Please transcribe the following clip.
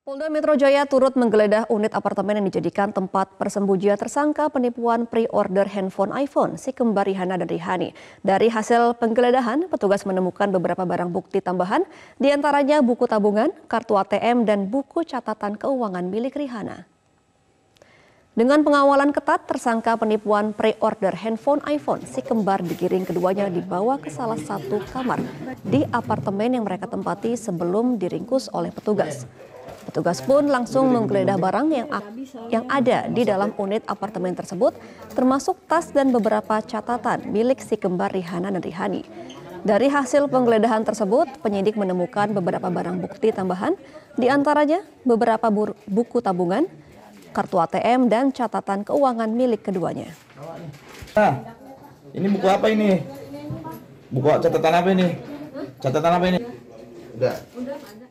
Polda Metro Jaya turut menggeledah unit apartemen yang dijadikan tempat persembunyian tersangka penipuan pre-order handphone iPhone si kembar Rihanna dan Rihani. Dari hasil penggeledahan, petugas menemukan beberapa barang bukti tambahan, diantaranya buku tabungan, kartu ATM, dan buku catatan keuangan milik Rihana. Dengan pengawalan ketat, tersangka penipuan pre-order handphone iPhone, si kembar digiring keduanya dibawa ke salah satu kamar di apartemen yang mereka tempati sebelum diringkus oleh petugas. Petugas pun langsung menggeledah barang yang yang ada di dalam unit apartemen tersebut, termasuk tas dan beberapa catatan milik si kembar Rihana dan Rihani. Dari hasil penggeledahan tersebut, penyidik menemukan beberapa barang bukti tambahan, di antaranya beberapa buku tabungan, kartu ATM, dan catatan keuangan milik keduanya. Nah, ini buku apa ini? Buku catatan apa ini? Catatan apa ini? Udah